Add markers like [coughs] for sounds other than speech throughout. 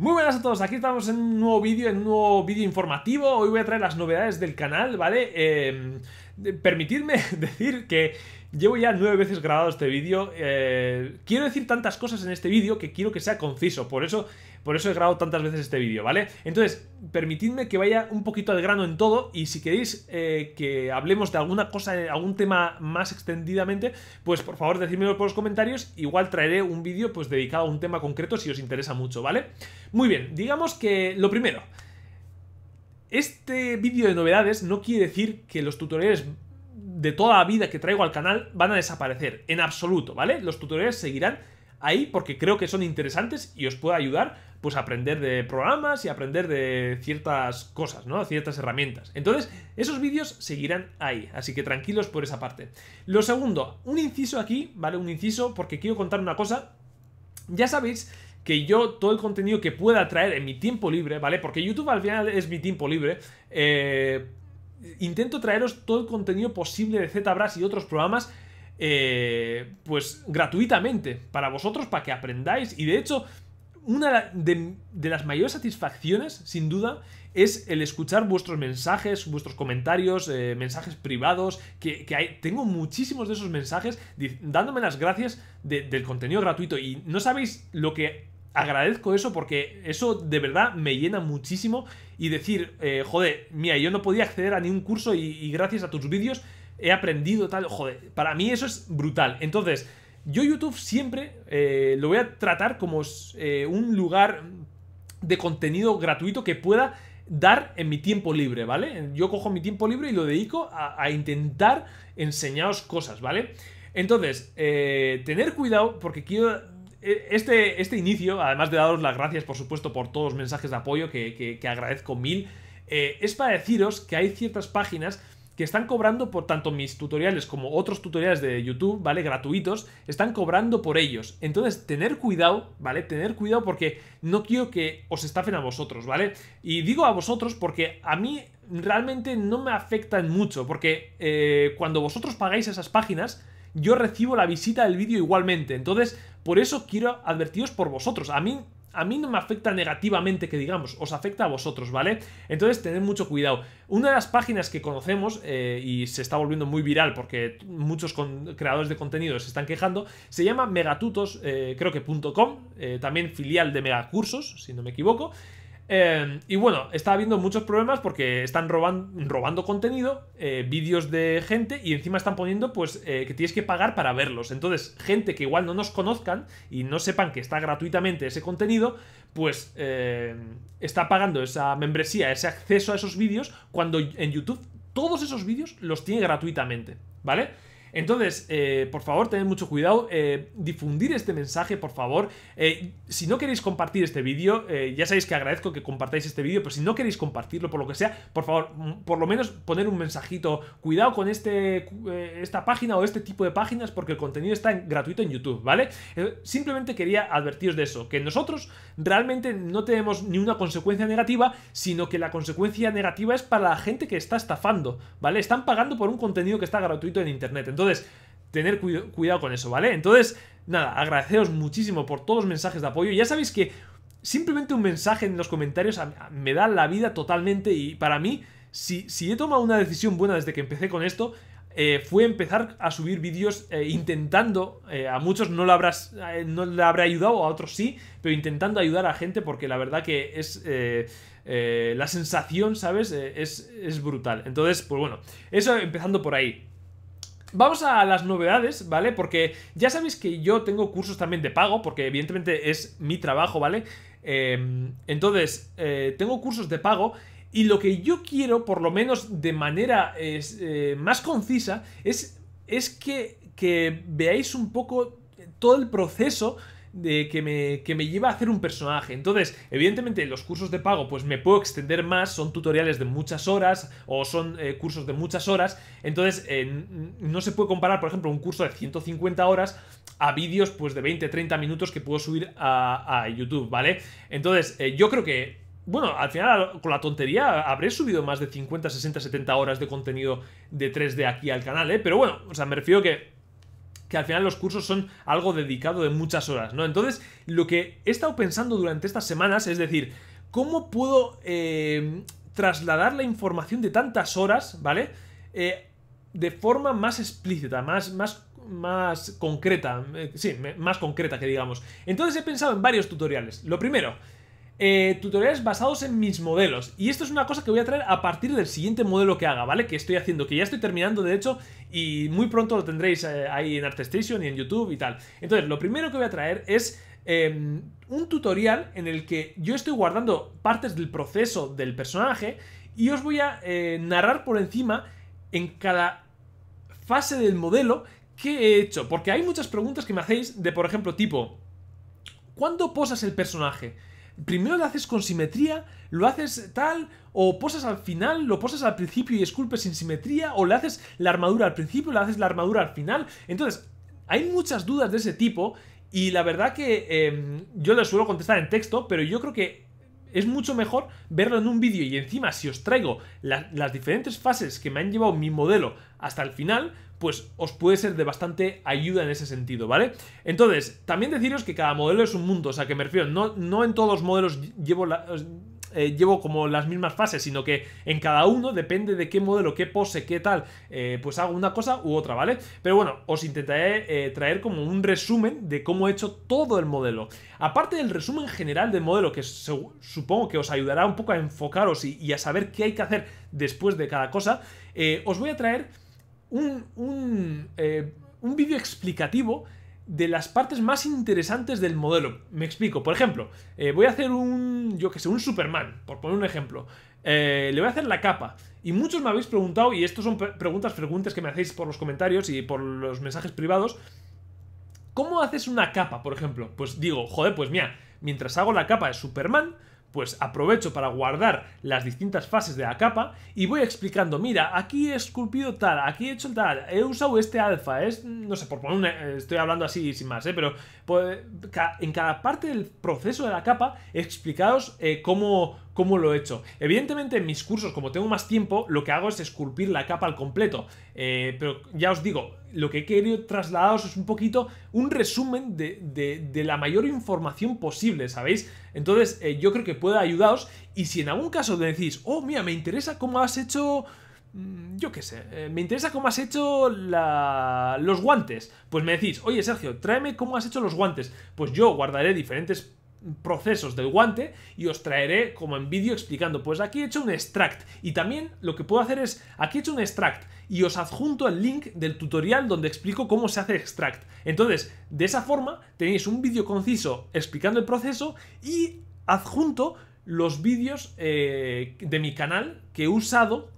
Muy buenas a todos, aquí estamos en un nuevo vídeo, en un nuevo vídeo informativo Hoy voy a traer las novedades del canal, ¿vale? Eh, permitidme [laughs] decir que llevo ya nueve veces grabado este vídeo eh, Quiero decir tantas cosas en este vídeo que quiero que sea conciso Por eso por eso he grabado tantas veces este vídeo, ¿vale? Entonces, permitidme que vaya un poquito al grano en todo y si queréis eh, que hablemos de alguna cosa, de algún tema más extendidamente, pues por favor decídmelo por los comentarios. Igual traeré un vídeo pues dedicado a un tema concreto si os interesa mucho, ¿vale? Muy bien, digamos que lo primero... Este vídeo de novedades no quiere decir que los tutoriales de toda la vida que traigo al canal van a desaparecer, en absoluto, ¿vale? Los tutoriales seguirán ahí porque creo que son interesantes y os puede ayudar pues a aprender de programas y aprender de ciertas cosas, ¿no? Ciertas herramientas. Entonces, esos vídeos seguirán ahí, así que tranquilos por esa parte. Lo segundo, un inciso aquí, ¿vale? Un inciso porque quiero contar una cosa. Ya sabéis que yo todo el contenido que pueda traer en mi tiempo libre, ¿vale? Porque YouTube al final es mi tiempo libre. Eh, intento traeros todo el contenido posible de ZBrush y otros programas eh, pues gratuitamente para vosotros, para que aprendáis. Y de hecho, una de, las mayores satisfacciones, sin duda, es el escuchar vuestros mensajes, vuestros comentarios, eh, mensajes privados, que, hay, tengo muchísimos de esos mensajes dándome las gracias del contenido gratuito. Y no sabéis lo que agradezco eso porque eso de verdad me llena muchísimo y decir, eh, joder, mira, yo no podía acceder a ningún curso y gracias a tus vídeos he aprendido tal, joder, para mí eso es brutal. Entonces, yo YouTube siempre eh, lo voy a tratar como eh, un lugar de contenido gratuito que pueda dar en mi tiempo libre, ¿vale? Yo cojo mi tiempo libre y lo dedico a, intentar enseñaros cosas, ¿vale? Entonces, eh, tener cuidado porque quiero... Este, este inicio, además de daros las gracias, por supuesto, por todos los mensajes de apoyo que agradezco mil, es para deciros que hay ciertas páginas que están cobrando por tanto mis tutoriales como otros tutoriales de YouTube, ¿vale? Gratuitos, están cobrando por ellos. Entonces, tener cuidado, ¿vale? Tener cuidado porque no quiero que os estafen a vosotros, ¿vale? Y digo a vosotros porque a mí realmente no me afectan mucho, porque eh, cuando vosotros pagáis esas páginas, yo recibo la visita del vídeo igualmente. Entonces, por eso quiero advertiros por vosotros. A mí a mí no me afecta negativamente, que digamos, os afecta a vosotros, ¿vale? Entonces tened mucho cuidado. Una de las páginas que conocemos eh, y se está volviendo muy viral porque muchos creadores de contenido se están quejando, se llama megatutos, eh, creo que eh, también filial de megacursos, si no me equivoco. Em, y bueno, está habiendo muchos problemas porque están robando contenido, eh, vídeos de gente y encima están poniendo pues eh, que tienes que pagar para verlos. Entonces, gente que igual no nos conozcan y no sepan que está gratuitamente ese contenido, pues em, está pagando esa membresía, ese acceso a esos vídeos cuando en YouTube todos esos vídeos los tiene gratuitamente, ¿vale? Entonces, eh, por favor, tened mucho cuidado, eh, difundir este mensaje, por favor. Eh, si no queréis compartir este vídeo, ya sabéis que agradezco que compartáis este vídeo, pero si no queréis compartirlo por lo que sea, por favor, mm, por lo menos poner un mensajito. Cuidado con este, esta página o este tipo de páginas porque el contenido está gratuito en YouTube, ¿vale? simplemente quería advertiros de eso, que nosotros realmente no tenemos ni una consecuencia negativa, sino que la consecuencia negativa es para la gente que está estafando, ¿vale? Están pagando por un contenido que está gratuito en Internet. Entonces, tener cuidado con eso, ¿vale? Entonces, nada, agradeceros muchísimo por todos los mensajes de apoyo. Ya sabéis que simplemente un mensaje en los comentarios me da la vida totalmente y para mí, si, he tomado una decisión buena desde que empecé con esto, eh, fue empezar a subir vídeos eh, intentando, eh, a muchos no, lo habrás, no le habrá ayudado, a otros sí, pero intentando ayudar a gente porque la verdad que es... la sensación, ¿sabes? es brutal. Entonces, pues bueno, eso empezando por ahí. Vamos a las novedades, ¿vale? Porque ya sabéis que yo tengo cursos también de pago, porque evidentemente es mi trabajo, ¿vale? Em, entonces, eh, tengo cursos de pago y lo que yo quiero, por lo menos de manera eh, más concisa, es, es que veáis un poco todo el proceso de que me, me lleva a hacer un personaje. Entonces, evidentemente, los cursos de pago, pues me puedo extender más, son tutoriales de muchas horas o son eh, cursos de muchas horas. Entonces, eh, no se puede comparar, por ejemplo, un curso de 150 horas a vídeos pues de 20, 30 minutos que puedo subir a, YouTube, ¿vale? Entonces, eh, yo creo que bueno, al final con la tontería habré subido más de 50, 60, 70 horas de contenido de 3D aquí al canal, ¿eh? Pero bueno, o sea, me refiero que que al final los cursos son algo dedicado de muchas horas, ¿no? Entonces, lo que he estado pensando durante estas semanas es decir, ¿cómo puedo eh, trasladar la información de tantas horas, ¿vale? Eh, de forma más explícita, más, más, más concreta, eh, sí, más concreta que digamos. Entonces he pensado en varios tutoriales. Lo primero, eh, tutoriales basados en mis modelos. Y esto es una cosa que voy a traer a partir del siguiente modelo que haga, ¿vale? Que estoy haciendo, que ya estoy terminando de hecho y muy pronto lo tendréis eh, ahí en ArtStation y en YouTube y tal. Entonces, lo primero que voy a traer es em, un tutorial en el que yo estoy guardando partes del proceso del personaje y os voy a eh, narrar por encima en cada fase del modelo que he hecho. Porque hay muchas preguntas que me hacéis de, por ejemplo, tipo, ¿cuándo posas el personaje? primero lo haces con simetría, lo haces tal, o posas al final, lo posas al principio y esculpes sin simetría, o le haces la armadura al principio, le haces la armadura al final. Entonces, hay muchas dudas de ese tipo y la verdad que em, yo les suelo contestar en texto, pero yo creo que es mucho mejor verlo en un vídeo y encima si os traigo las diferentes fases que me han llevado mi modelo hasta el final, pues os puede ser de bastante ayuda en ese sentido, ¿vale? Entonces, también deciros que cada modelo es un mundo, o sea que me refiero, no, no en todos los modelos llevo la, eh, llevo como las mismas fases, sino que en cada uno, depende de qué modelo, qué pose, qué tal, eh, pues hago una cosa u otra, ¿vale? Pero bueno, os intentaré eh, traer como un resumen de cómo he hecho todo el modelo. Aparte del resumen general del modelo, que supongo que os ayudará un poco a enfocaros y, y a saber qué hay que hacer después de cada cosa, os voy a traer un, un, un vídeo explicativo de las partes más interesantes del modelo. Me explico. Por ejemplo, eh, voy a hacer un, yo que sé, un Superman, por poner un ejemplo. Eh, le voy a hacer la capa. Y muchos me habéis preguntado, y esto son preguntas frecuentes que me hacéis por los comentarios y por los mensajes privados. ¿Cómo haces una capa, por ejemplo? Pues digo, joder, pues mira, mientras hago la capa de Superman, pues aprovecho para guardar las distintas fases de la capa y voy explicando, mira, aquí he esculpido tal, aquí he hecho tal, he usado este alfa, es, no sé, por poner eh, estoy hablando así sin más, ¿eh? pero pues, en cada parte del proceso de la capa Explicaos eh, cómo, cómo lo he hecho. Evidentemente en mis cursos, como tengo más tiempo, lo que hago es esculpir la capa al completo. Eh, pero ya os digo, lo que he querido trasladaros es un poquito un resumen de, la mayor información posible, ¿sabéis? Entonces eh, yo creo que puede ayudaros y si en algún caso decís, oh, mira, me interesa cómo has hecho mm, yo qué sé, eh, me interesa cómo has hecho los guantes. Pues me decís, oye Sergio, tráeme cómo has hecho los guantes. Pues yo guardaré diferentes procesos del guante y os traeré como en vídeo explicando pues aquí he hecho un extract y también lo que puedo hacer es aquí he hecho un extract y os adjunto el link del tutorial donde explico cómo se hace extract entonces de esa forma tenéis un vídeo conciso explicando el proceso y adjunto los vídeos eh, de mi canal que he usado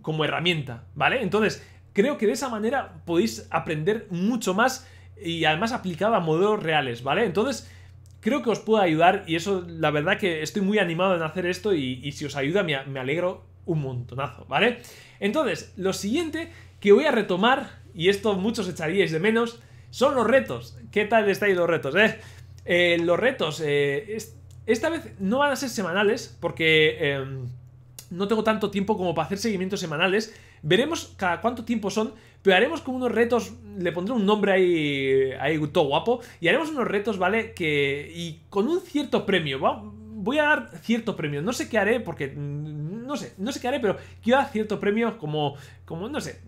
como herramienta vale entonces creo que de esa manera podéis aprender mucho más y además aplicado a modelos reales vale entonces creo que os puedo ayudar y eso, la verdad que estoy muy animado en hacer esto y, si os ayuda me, alegro un montonazo, ¿vale? Entonces, lo siguiente que voy a retomar, y esto muchos echaríais de menos, son los retos. ¿Qué tal estáis los retos, eh? eh los retos, eh, esta vez no van a ser semanales porque... Em, no tengo tanto tiempo como para hacer seguimientos semanales. Veremos cada cuánto tiempo son, pero haremos como unos retos, le pondré un nombre ahí, ahí todo guapo, y haremos unos retos, ¿vale? Que, y con un cierto premio, voy a dar cierto premio, no sé qué haré, porque, mm, no sé, no sé qué haré, pero quiero dar cierto premio como, como, no sé,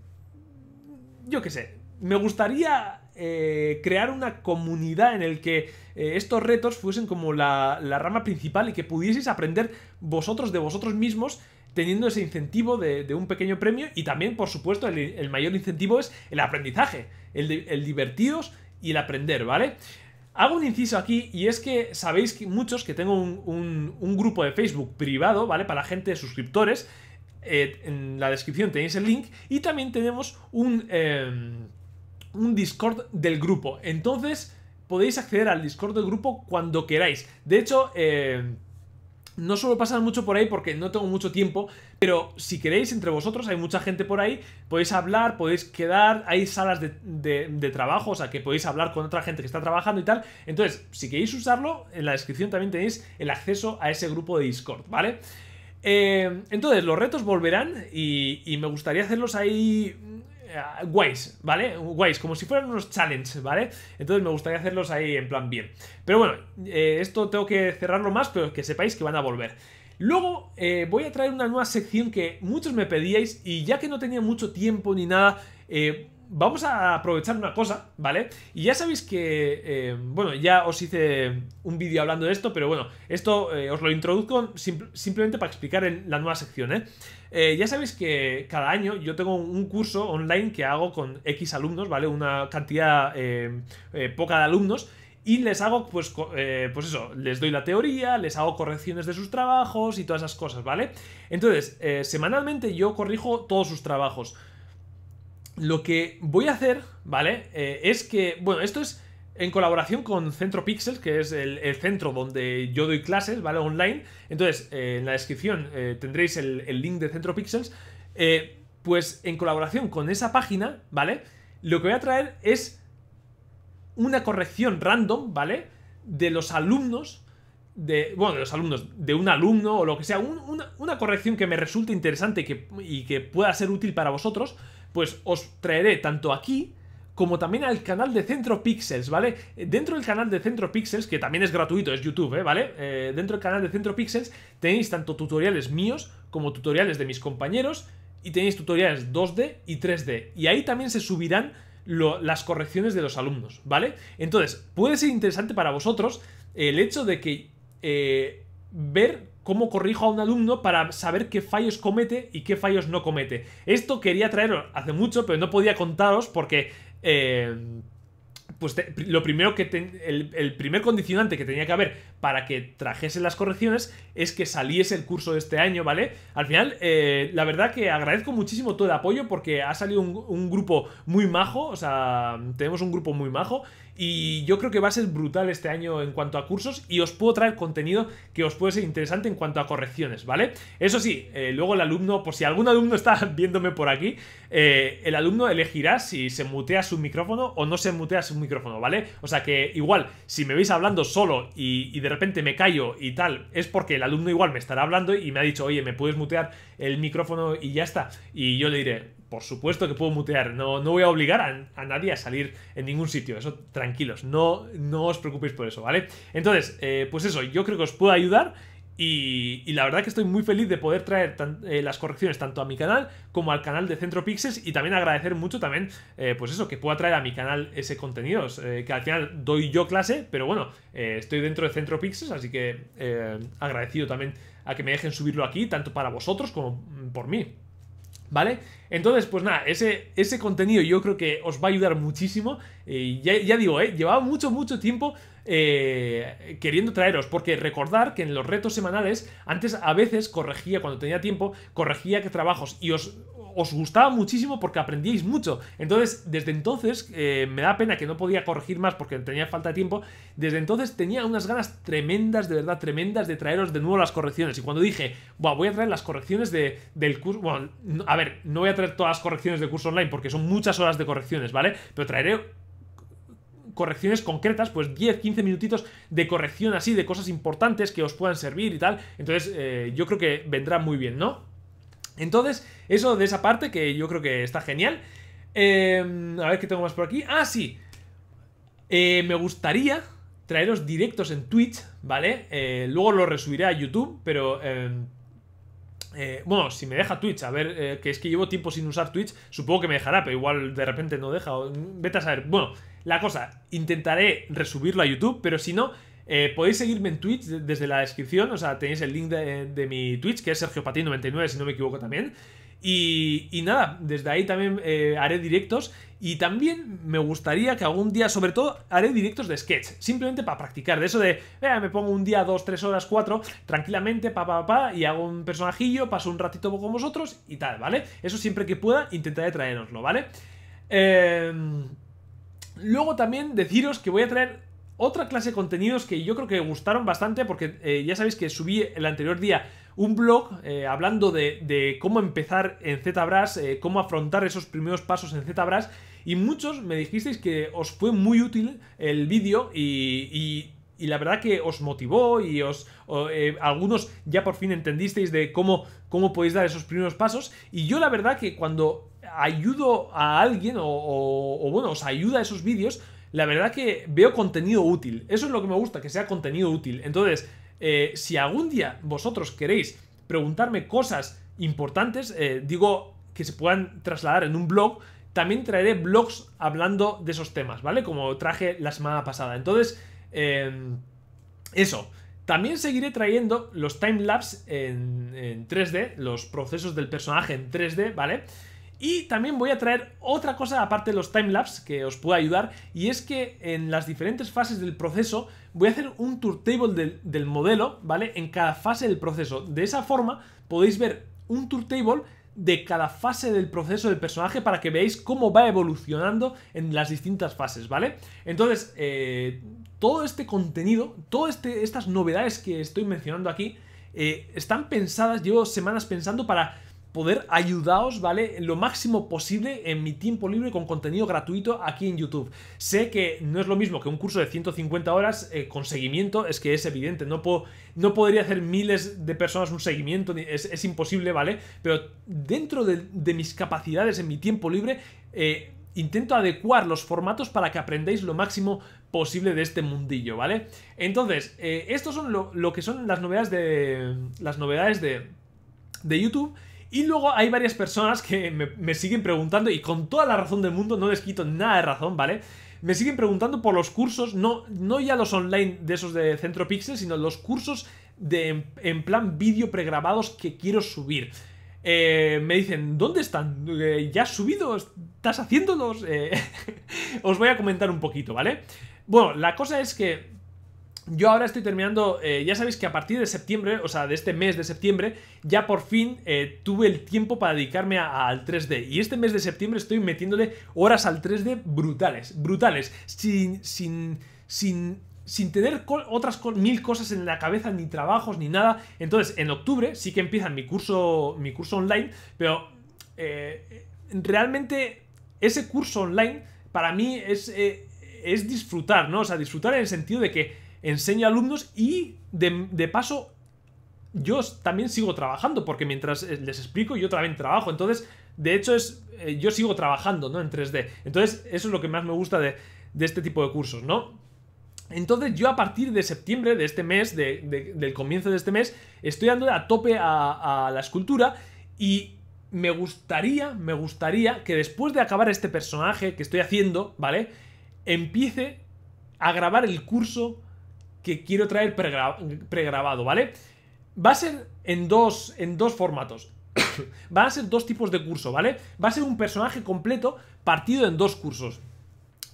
yo qué sé, me gustaría eh, crear una comunidad en el que eh, estos retos fuesen como la, la, rama principal y que pudieseis aprender vosotros de vosotros mismos teniendo ese incentivo de, un pequeño premio y también, por supuesto, el, mayor incentivo es el aprendizaje, el, divertidos y el aprender, ¿vale? Hago un inciso aquí y es que sabéis que muchos que tengo un, grupo de Facebook privado, ¿vale? Para gente de suscriptores. Eh, en la descripción tenéis el link y también tenemos un, em, un Discord del grupo. Entonces podéis acceder al Discord del grupo cuando queráis. De hecho, eh, no solo pasar mucho por ahí porque no tengo mucho tiempo, pero si queréis, entre vosotros, hay mucha gente por ahí, podéis hablar, podéis quedar, hay salas de, trabajo, o sea que podéis hablar con otra gente que está trabajando y tal. Entonces, si queréis usarlo, en la descripción también tenéis el acceso a ese grupo de Discord, ¿vale? Eh, entonces, los retos volverán y, y me gustaría hacerlos ahí eh, guays, ¿vale? Guays, como si fueran unos challenges, ¿vale? Entonces me gustaría hacerlos ahí en plan bien. Pero bueno, eh, esto tengo que cerrarlo más, pero que sepáis que van a volver. Luego eh, voy a traer una nueva sección que muchos me pedíais y ya que no tenía mucho tiempo ni nada, eh, vamos a aprovechar una cosa, ¿vale? Y ya sabéis que, eh, bueno, ya os hice un vídeo hablando de esto, pero bueno, esto eh, os lo introduzco simplemente para explicar en la nueva sección, ¿eh? eh ya sabéis que cada año yo tengo un curso online que hago con X alumnos, ¿vale? Una cantidad poca de alumnos. Y les hago, pues, pues eso, les doy la teoría, les hago correcciones de sus trabajos y todas esas cosas, ¿vale? Entonces, semanalmente yo corrijo todos sus trabajos lo que voy a hacer, ¿vale? Eh, es que, bueno, esto es en colaboración con Centro Pixels, que es el, centro donde yo doy clases, ¿vale? Online. Entonces, eh, en la descripción eh, tendréis el, link de Centro Pixels. pues en colaboración con esa página, ¿vale? Lo que voy a traer es una corrección random, ¿vale? De los alumnos, de, bueno, de los alumnos, de un alumno o lo que sea, una, corrección que me resulte interesante y que pueda ser útil para vosotros, pues os traeré tanto aquí como también al canal de Centro Pixels, ¿vale? Eh, dentro del canal de Centro Pixels, que también es gratuito, es YouTube, ¿eh? ¿vale? Eh, dentro del canal de Centro Pixels tenéis tanto tutoriales míos como tutoriales de mis compañeros y tenéis tutoriales 2D y 3D. Y ahí también se subirán las correcciones de los alumnos, ¿vale? Entonces, puede ser interesante para vosotros el hecho de que ver cómo corrijo a un alumno para saber qué fallos comete y qué fallos no comete. Esto quería traerlo hace mucho, pero no podía contaros porque... Eh, pues lo primero que el, primer condicionante que tenía que haber para que trajese las correcciones es que saliese el curso de este año, ¿vale? Al final, eh, la verdad que agradezco muchísimo todo el apoyo porque ha salido un, grupo muy majo, o sea, tenemos un grupo muy majo y yo creo que va a ser brutal este año en cuanto a cursos y os puedo traer contenido que os puede ser interesante en cuanto a correcciones, ¿vale? Eso sí, eh, luego el alumno, por si algún alumno está [laughs] viéndome por aquí, eh, el alumno elegirá si se mutea su micrófono o no se mutea su micrófono micrófono, ¿vale? O sea que igual, si me veis hablando solo y, de repente me callo y tal, es porque el alumno igual me estará hablando y me ha dicho, oye, ¿me puedes mutear el micrófono y ya está? Y yo le diré, por supuesto que puedo mutear, no, no voy a obligar a, nadie a salir en ningún sitio, eso tranquilos, no, no os preocupéis por eso, ¿vale? Entonces, eh, pues eso, yo creo que os puedo ayudar y, la verdad que estoy muy feliz de poder traer eh, las correcciones tanto a mi canal como al canal de Centro Pixels y también agradecer mucho también, eh, pues eso, que pueda traer a mi canal ese contenido, eh, que al final doy yo clase, pero bueno, estoy dentro de Centro Pixels, así que agradecido también a que me dejen subirlo aquí, tanto para vosotros como mm, por mí. ¿Vale? Entonces, pues nada, ese, ese contenido yo creo que os va a ayudar muchísimo. y ya, ya, digo, eh, llevaba mucho, mucho tiempo eh, queriendo traeros, porque recordar que en los retos semanales, antes a veces corregía, cuando tenía tiempo, corregía que trabajos y os, os gustaba muchísimo porque aprendíais mucho. Entonces, desde entonces, eh, me da pena que no podía corregir más porque tenía falta de tiempo, desde entonces tenía unas ganas tremendas, de verdad, tremendas de traeros de nuevo las correcciones. Y cuando dije, voy a traer las correcciones de, del curso, bueno, a ver, no voy a traer todas las correcciones del curso online porque son muchas horas de correcciones, ¿vale? Pero traeré correcciones concretas, pues 10, 15 minutitos de corrección así, de cosas importantes que os puedan servir y tal. Entonces, eh, yo creo que vendrá muy bien, ¿no? Entonces, eso de esa parte que yo creo que está genial. Em, a ver qué tengo más por aquí. Ah, sí. Eh, me gustaría traeros directos en Twitch, ¿vale? Eh, luego lo resubiré a YouTube, pero... Em, bueno, si me deja Twitch, a ver, que es que llevo tiempo sin usar Twitch, supongo que me dejará, pero igual de repente no deja, vete a saber. Bueno, la cosa, intentaré resubirlo a YouTube, pero si no, eh, podéis seguirme en Twitch desde la descripción, o sea, tenéis el link de, mi Twitch, que es Sergio 99 si no me equivoco también. Y, nada, desde ahí también eh, haré directos y también me gustaría que algún día, sobre todo, haré directos de sketch, simplemente para practicar, de eso de, eh, me pongo un día, dos, tres horas, cuatro, tranquilamente, pa, pa, pa, y hago un personajillo, paso un ratito con vosotros y tal, ¿vale? Eso siempre que pueda, intentaré traeroslo, ¿vale? Eh... Luego también deciros que voy a traer otra clase de contenidos que yo creo que gustaron bastante porque eh, ya sabéis que subí el anterior día un blog eh, hablando de, cómo empezar en ZBrush, eh, cómo afrontar esos primeros pasos en ZBrush y muchos me dijisteis que os fue muy útil el vídeo y, la verdad que os motivó y os algunos ya por fin entendisteis de cómo, cómo podéis dar esos primeros pasos. Y yo la verdad que cuando ayudo a alguien o, bueno, os ayuda a esos vídeos, la verdad que veo contenido útil. Eso es lo que me gusta, que sea contenido útil. Entonces, eh, si algún día vosotros queréis preguntarme cosas importantes, eh, digo que se puedan trasladar en un blog, también traeré blogs hablando de esos temas, ¿vale? Como traje la semana pasada. Entonces, em, eso. También seguiré trayendo los timelapse en, en 3D, los procesos del personaje en 3D, ¿vale? vale y también voy a traer otra cosa aparte de los timelapse que os pueda ayudar y es que en las diferentes fases del proceso voy a hacer un table del, del modelo, ¿vale? En cada fase del proceso. De esa forma podéis ver un table de cada fase del proceso del personaje para que veáis cómo va evolucionando en las distintas fases, ¿vale? Entonces, eh, todo este contenido, todas este, estas novedades que estoy mencionando aquí, eh, están pensadas, llevo semanas pensando para poder ayudaros, ¿vale? Lo máximo posible en mi tiempo libre con contenido gratuito aquí en YouTube. Sé que no es lo mismo que un curso de 150 horas eh, con seguimiento, es que es evidente, no, puedo, no podría hacer miles de personas un seguimiento, es, imposible, ¿vale? Pero dentro de, mis capacidades en mi tiempo libre, eh, intento adecuar los formatos para que aprendáis lo máximo posible de este mundillo, ¿vale? Entonces, eh, estos son lo, que son las novedades de. Las novedades de, de YouTube. Y luego hay varias personas que me, siguen preguntando, y con toda la razón del mundo, no les quito nada de razón, ¿vale? Me siguen preguntando por los cursos, no, no ya los online de esos de Centro sino los cursos de, en, plan vídeo pregrabados que quiero subir. Eh, me dicen, ¿dónde están? Eh, ¿Ya has subido? ¿Estás haciéndolos? Eh, [laughs] os voy a comentar un poquito, ¿vale? Bueno, la cosa es que yo ahora estoy terminando, eh, ya sabéis que a partir de septiembre, o sea, de este mes de septiembre, ya por fin eh, tuve el tiempo para dedicarme al 3D. Y este mes de septiembre estoy metiéndole horas al 3D brutales, brutales, sin, sin, sin sin tener otras mil cosas en la cabeza, ni trabajos, ni nada. Entonces, en octubre sí que empieza mi curso, mi curso online, pero eh, realmente ese curso online para mí es, es disfrutar, ¿no? O sea, disfrutar en el sentido de que enseño a alumnos y de, paso yo también sigo trabajando, porque mientras eh, les explico yo también trabajo. Entonces, de hecho, es eh, yo sigo trabajando ¿no? en 3D. Entonces, eso es lo que más me gusta de, este tipo de cursos, ¿no? Entonces yo a partir de septiembre de este mes, del comienzo de este mes, estoy dando a tope a, a, la escultura y me gustaría, me gustaría que después de acabar este personaje que estoy haciendo, ¿vale? Empiece a grabar el curso que quiero traer pregrabado, ¿vale? Va a ser en dos, en dos formatos. [coughs] va a ser dos tipos de curso, ¿vale? Va a ser un personaje completo partido en dos cursos.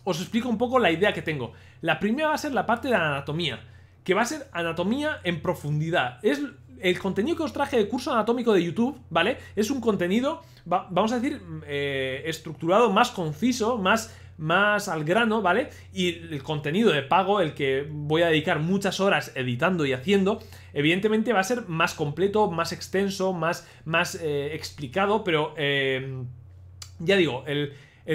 Os explico un poco la idea que tengo. La primera va a ser la parte de anatomía, que va a ser anatomía en profundidad. Es el contenido que os traje de curso anatómico de YouTube, ¿vale? Es un contenido, vamos a decir, mm, eh, estructurado, más conciso, más más al grano, ¿vale? Y el contenido de pago, el que voy a dedicar muchas horas editando y haciendo, evidentemente va a ser más completo, más extenso, más, más eh, explicado, pero eh, ya digo, el,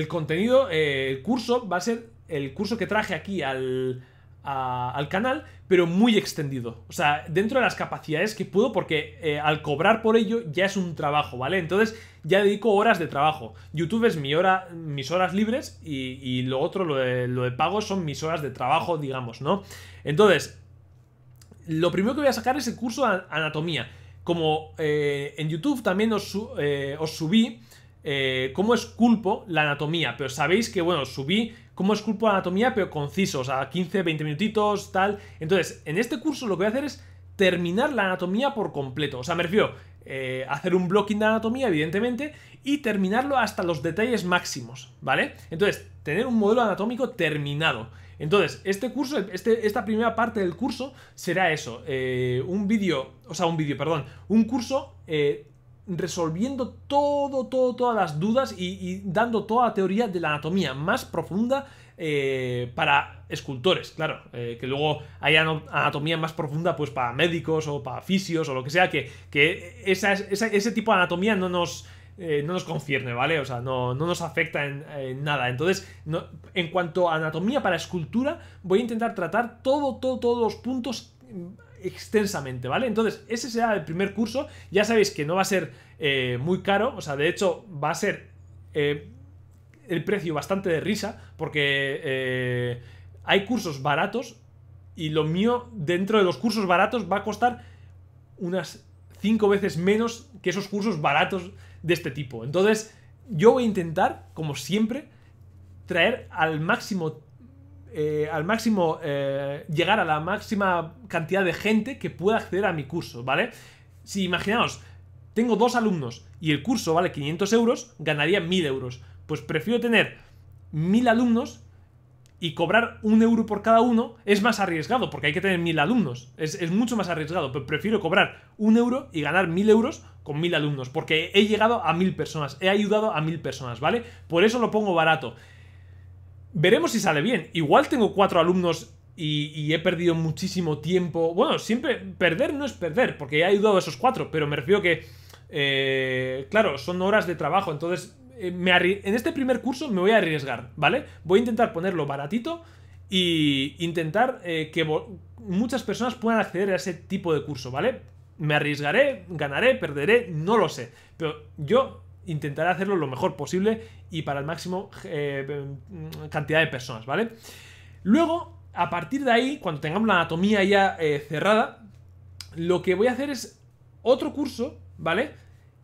contenido, eh, el curso va a ser el curso que traje aquí al al canal, pero muy extendido. O sea, dentro de las capacidades que puedo, porque eh, al cobrar por ello ya es un trabajo, ¿vale? Entonces ya dedico horas de trabajo. YouTube es mi hora, mis horas libres y, lo otro, lo de, pago, son mis horas de trabajo, digamos, ¿no? Entonces, lo primero que voy a sacar es el curso de anatomía. Como eh, en YouTube también os eh, subí eh, cómo esculpo la anatomía. Pero sabéis que, bueno, subí cómo esculpo la anatomía, pero conciso, o sea, 15, 20 minutitos, tal. Entonces, en este curso lo que voy a hacer es terminar la anatomía por completo. O sea, me refiero, eh, hacer un blocking de anatomía, evidentemente, y terminarlo hasta los detalles máximos, ¿vale? Entonces, tener un modelo anatómico terminado. Entonces, este curso, este, esta primera parte del curso será eso, eh, un vídeo, o sea, un vídeo, perdón, un curso eh, resolviendo todo, todo, todas las dudas y, dando toda la teoría de la anatomía más profunda eh, para escultores, claro, eh, que luego haya anatomía más profunda pues para médicos o para fisios o lo que sea, que, que esa, ese tipo de anatomía no nos... Eh, no nos concierne, ¿vale? O sea, no, nos afecta en, nada. Entonces, en cuanto a anatomía para escultura, voy a intentar tratar todo, todo, todos los puntos extensamente, ¿vale? Entonces, ese será el primer curso. Ya sabéis que no va a ser eh, muy caro, o sea, de hecho, va a ser eh, el precio bastante de risa, porque eh, hay cursos baratos y lo mío, dentro de los cursos baratos, va a costar unas 5 veces menos que esos cursos baratos de este tipo. Entonces, yo voy a intentar, como siempre, traer al máximo eh, al máximo, eh, llegar a la máxima cantidad de gente que pueda acceder a mi curso, ¿vale? Si imaginaos, tengo dos alumnos y el curso vale 500 euros, ganaría 1000 euros. Pues prefiero tener 1000 alumnos y cobrar un euro por cada uno es más arriesgado, porque hay que tener 1000 alumnos. Es, es, mucho más arriesgado, pero prefiero cobrar un euro y ganar mil euros con mil alumnos, porque he llegado a mil personas, he ayudado a mil personas, ¿vale? Por eso lo pongo barato. Veremos si sale bien. Igual tengo cuatro alumnos y, he perdido muchísimo tiempo. Bueno, siempre perder no es perder, porque he ayudado a esos cuatro, pero me refiero que, eh, claro, son horas de trabajo, entonces eh, me en este primer curso me voy a arriesgar, ¿vale? Voy a intentar ponerlo baratito e intentar eh, que muchas personas puedan acceder a ese tipo de curso, ¿vale? Me arriesgaré, ganaré, perderé, no lo sé, pero yo intentaré hacerlo lo mejor posible y para el máximo eh, mm, cantidad de personas, ¿vale? Luego, a partir de ahí, cuando tengamos la anatomía ya eh, cerrada, lo que voy a hacer es otro curso, ¿vale?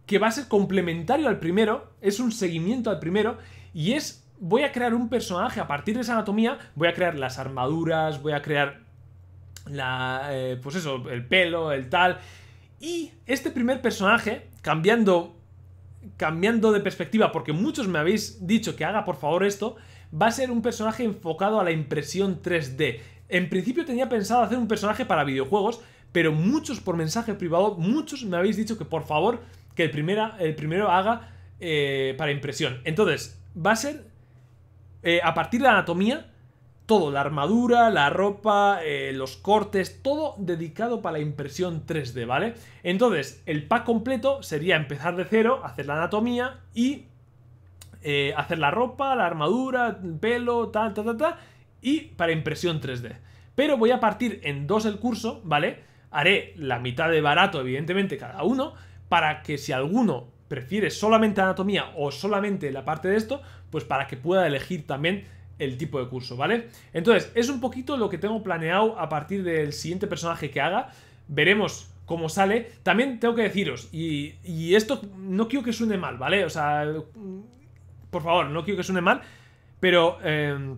Que va a ser complementario al primero, es un seguimiento al primero y es... Voy a crear un personaje a partir de esa anatomía, voy a crear las armaduras, voy a crear la, eh, pues eso, el pelo, el tal. Y este primer personaje, cambiando cambiando de perspectiva, porque muchos me habéis dicho que haga por favor esto, va a ser un personaje enfocado a la impresión 3D. En principio tenía pensado hacer un personaje para videojuegos, pero muchos por mensaje privado, muchos me habéis dicho que por favor que el, el primero haga eh, para impresión. Entonces, va a ser eh, a partir de la anatomía todo, la armadura, la ropa, eh, los cortes, todo dedicado para la impresión 3D, ¿vale? Entonces, el pack completo sería empezar de cero, hacer la anatomía y eh, hacer la ropa, la armadura, pelo, tal, tal, tal, tal, y para impresión 3D. Pero voy a partir en dos el curso, ¿vale? Haré la mitad de barato, evidentemente, cada uno, para que si alguno prefiere solamente anatomía o solamente la parte de esto, pues para que pueda elegir también el tipo de curso, ¿vale? Entonces, es un poquito lo que tengo planeado a partir del siguiente personaje que haga. Veremos cómo sale. También tengo que deciros, y, esto no quiero que suene mal, ¿vale? O sea, por favor, no quiero que suene mal, pero em,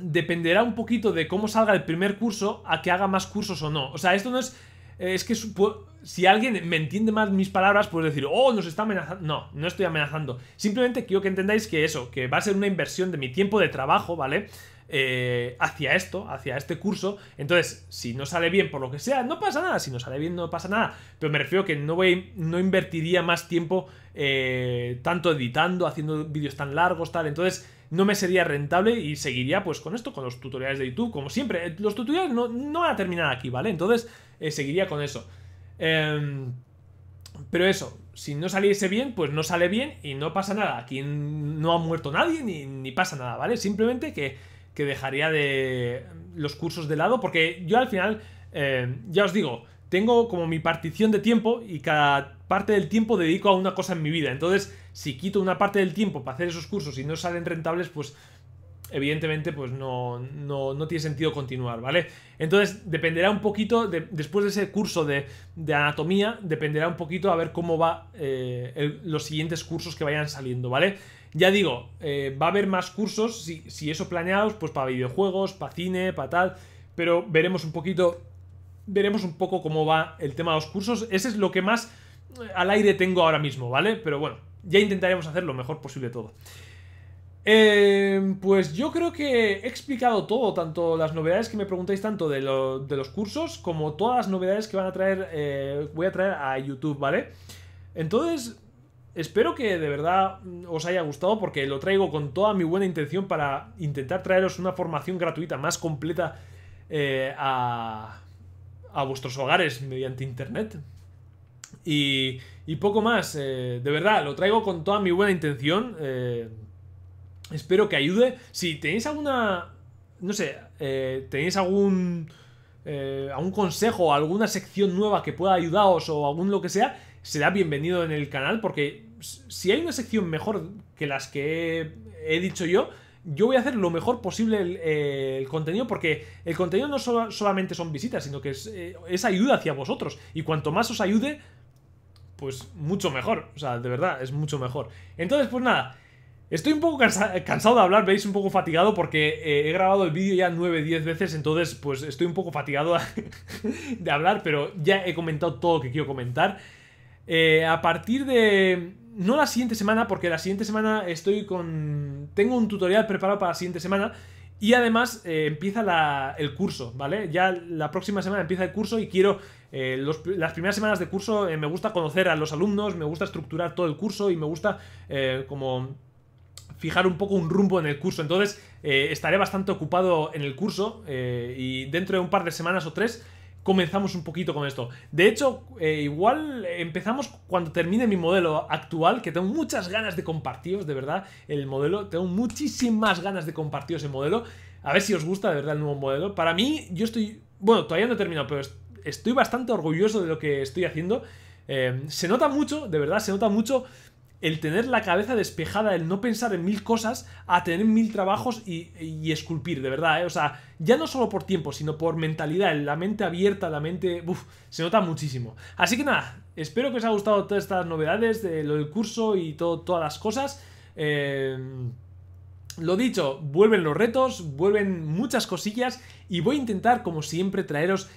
dependerá un poquito de cómo salga el primer curso a que haga más cursos o no. O sea, esto no es es que si alguien me entiende más mis palabras, puedes decir, oh, nos está amenazando. No, no estoy amenazando. Simplemente quiero que entendáis que eso, que va a ser una inversión de mi tiempo de trabajo, ¿vale? Eh, hacia esto, hacia este curso. Entonces, si no sale bien por lo que sea, no pasa nada. Si no sale bien, no pasa nada. Pero me refiero que no, voy, no invertiría más tiempo eh, tanto editando, haciendo vídeos tan largos, tal. Entonces, no me sería rentable y seguiría pues con esto, con los tutoriales de YouTube, como siempre. Eh, los tutoriales no, no van a terminar aquí, ¿vale? Entonces eh, seguiría con eso. Em, pero eso, si no saliese bien, pues no sale bien y no pasa nada. Aquí no ha muerto nadie ni, pasa nada, ¿vale? Simplemente que, dejaría de los cursos de lado porque yo al final, eh, ya os digo, tengo como mi partición de tiempo y cada parte del tiempo dedico a una cosa en mi vida. Entonces, si quito una parte del tiempo para hacer esos cursos y no salen rentables, pues evidentemente pues no, no, tiene sentido continuar, ¿vale? Entonces, dependerá un poquito, después de ese curso de, anatomía, dependerá un poquito a ver cómo va eh, los siguientes cursos que vayan saliendo, ¿vale? Ya digo, eh, va a haber más cursos, si, si eso planeados, pues para videojuegos, para cine, para tal, pero veremos un poquito, veremos un poco cómo va el tema de los cursos. Ese es lo que más al aire tengo ahora mismo, ¿vale? Pero bueno, ya intentaremos hacer lo mejor posible todo. Em, pues yo creo que he explicado todo, tanto las novedades que me preguntáis tanto de, los cursos, como todas las novedades que van a traer, eh, voy a traer a YouTube, ¿vale? Entonces, espero que de verdad os haya gustado porque lo traigo con toda mi buena intención para intentar traeros una formación gratuita más completa eh, a, a vuestros hogares mediante Internet. Y, y poco más, eh, de verdad, lo traigo con toda mi buena intención. Eh, espero que ayude. Si tenéis alguna, no sé, eh, tenéis algún, eh, algún consejo, alguna sección nueva que pueda ayudaros o algún lo que sea, será bienvenido en el canal porque si hay una sección mejor que las que he, dicho yo, yo voy a hacer lo mejor posible el, contenido porque el contenido no solamente son visitas, sino que es, es, ayuda hacia vosotros. Y cuanto más os ayude, pues mucho mejor. O sea, de verdad, es mucho mejor. Entonces, pues nada. Estoy un poco cansado de hablar, veis, un poco fatigado porque eh, he grabado el vídeo ya 9-10 veces, entonces pues estoy un poco fatigado [laughs] de hablar, pero ya he comentado todo lo que quiero comentar. Eh, a partir de... No la siguiente semana, porque la siguiente semana estoy con... Tengo un tutorial preparado para la siguiente semana y además eh, empieza el curso, ¿vale? Ya la próxima semana empieza el curso y quiero eh, las primeras semanas de curso eh, me gusta conocer a los alumnos, me gusta estructurar todo el curso y me gusta eh, como fijar un poco un rumbo en el curso. Entonces estaré bastante ocupado en el curso y dentro de un par de semanas o tres comenzamos un poquito con esto. De hecho, igual empezamos cuando termine mi modelo actual, que tengo muchas ganas de compartiros, de verdad, el modelo, tengo muchísimas ganas de compartir el modelo. A ver si os gusta de verdad el nuevo modelo. Para mí, yo estoy, bueno, todavía no he terminado, pero estoy bastante orgulloso de lo que estoy haciendo. Em, se nota mucho, de verdad, se nota mucho el tener la cabeza despejada, el no pensar en mil cosas, a tener mil trabajos y, esculpir, de verdad, eh. O sea, ya no solo por tiempo, sino por mentalidad, la mente abierta, la mente... Uf, se nota muchísimo. Así que nada, espero que os haya gustado todas estas novedades de lo del curso y todo, todas las cosas. Em, lo dicho, vuelven los retos, vuelven muchas cosillas y voy a intentar, como siempre, traeros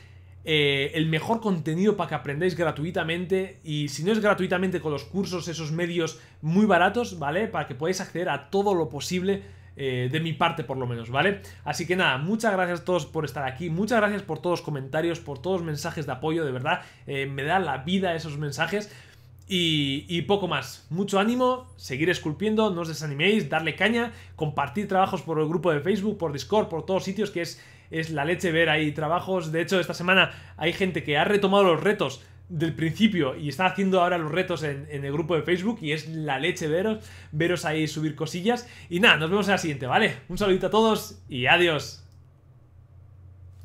eh, el mejor contenido para que aprendáis gratuitamente y si no es gratuitamente con los cursos, esos medios muy baratos, ¿vale? Para que podáis acceder a todo lo posible eh, de mi parte por lo menos, ¿vale? Así que nada, muchas gracias a todos por estar aquí, muchas gracias por todos los comentarios, por todos los mensajes de apoyo, de verdad, eh, me da la vida esos mensajes. Y, y, poco más. Mucho ánimo, seguir esculpiendo, no os desaniméis, darle caña, compartir trabajos por el grupo de Facebook, por Discord, por todos sitios, que es es la leche ver ahí trabajos. De hecho, esta semana hay gente que ha retomado los retos del principio y está haciendo ahora los retos en, el grupo de Facebook y es la leche veros, veros ahí subir cosillas. Y nada, nos vemos en la siguiente, ¿vale? Un saludito a todos y adiós.